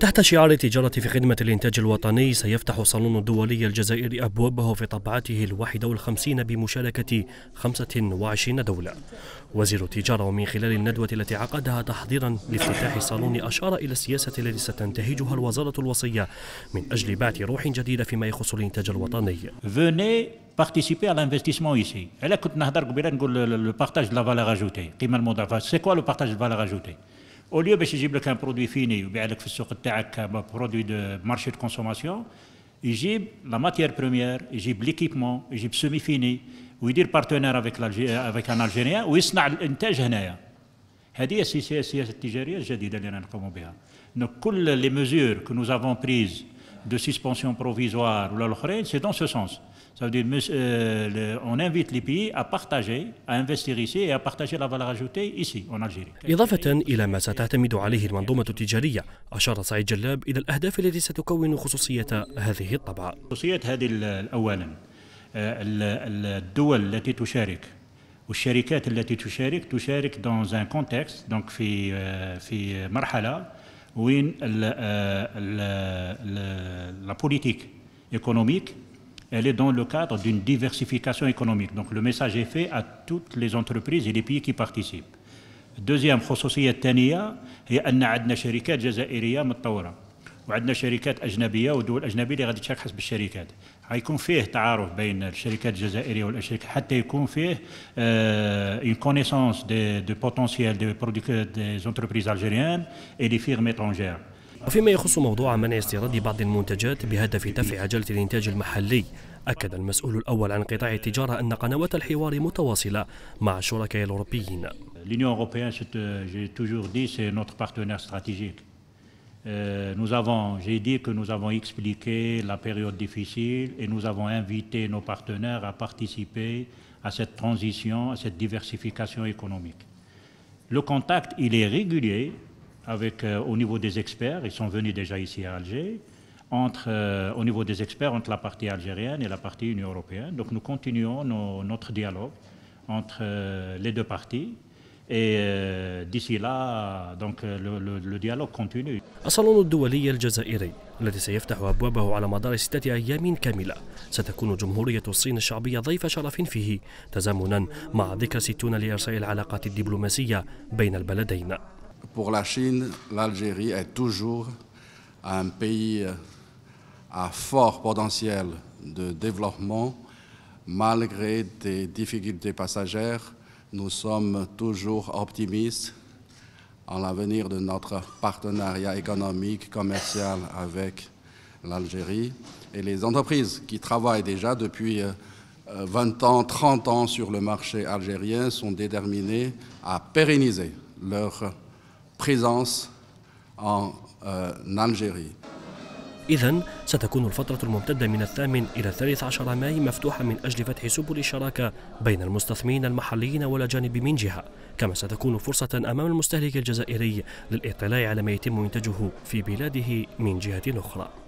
تحت شعار التجارة في خدمة الإنتاج الوطني سيفتح صالون الدولي الجزائري أبوابه في طبعته الواحدة والخمسين بمشاركة 25 دولة وزير التجارة ومن خلال الندوة التي عقدها تحضيرا لافتتاح الصالون أشار إلى السياسة التي ستنتهجها الوزارة الوصية من أجل بعث روح جديدة فيما يخص الإنتاج الوطني participer à l'investissement ici. le partage de la valeur ajoutée. C'est quoi le partage de valeur ajoutée Au lieu de faire un produit fini, un produit de marché de consommation, j'ai la matière première, j'ai l'équipement, le semi-fini, ou dire partenaire avec, avec un Algérien, ou يصنع الانتاج هنايا. هذه اللي بها. Donc, les mesures que nous avons prises de suspension provisoire ou c'est dans ce sens. Ça veut dire, euh, le, on invite les pays à partager, à investir ici et à partager la valeur ajoutée ici, en Algérie. إضافة إلى ما ستعتمد عليه المنظومة التجارية، أشار سعيد جلاب إلى الأهداف التي ستكون خصوصية هذه الطبعة. خصوصية هذه أولا آه، الدول التي تشارك والشركات التي تشارك تشارك dans un contexte donc في آه، في مرحلة وين آه، la politique économique elle est dans le cadre d'une diversification économique. Donc le message est fait à toutes les entreprises et les pays qui participent. Deuxième, خصوصية que هي أن عندنا شركات جزائرية متطورة وعندنا شركات أجنبية ودول أجنبية اللي غادي تشارك حسب الشركات. étrangères فيه تعارف بين الشركات الجزائرية والشركات حتى يكون فيه une connaissance de potentiel des entreprises algériennes et des firmes étrangères. فيما يخص موضوع منع استيراد بعض المنتجات بهدف دفع عجلة الإنتاج المحلي أكد المسؤول الأول عن قطاع التجارة أن قنوات الحوار متواصلة مع الشركاء الأوروبيين L'Union européenne, j'ai toujours dit, c'est notre partenaire stratégique. nous avons, j'ai dit que nous avons expliqué la période difficile et nous avons invité nos partenaires à participer à cette transition, à cette diversification économique. Le contact, il est régulier avec, euh, au niveau des experts, ils sont venus déjà ici à Alger, entre, euh, au niveau des experts entre la partie algérienne et la partie Union européenne. Donc nous continuons nos, notre dialogue entre euh, les deux parties. Et euh, d'ici là, donc, euh, le, le, le dialogue continue. الصالون الدولي الجزائري الذي سيفتح أبوابه على مدار ستة أيام كاملة ستكون جمهورية الصين الشعبية ضيف شرف فيه تزامنا مع ذكرى ستون لإرساء العلاقات الدبلوماسية بين البلدين pour la Chine, l'Algérie est toujours un pays à fort potentiel de développement. Malgré des difficultés passagères, nous sommes toujours optimistes en l'avenir de notre partenariat économique, commercial avec l'Algérie. Et les entreprises qui travaillent déjà depuis 20 euh, ans, 30 ans sur le marché algérien sont déterminées à pérenniser leur présence en euh, Algérie. إذا ستكون الفترة الممتدة من الثامن إلى الثالث عشر ماي مفتوحة من أجل فتح سبل الشراكة بين المستثمرين المحليين والأجانب من جهة، كما ستكون فرصة أمام المستهلك الجزائري للإطلاع على ما يتم إنتاجه في بلاده من جهة أخرى.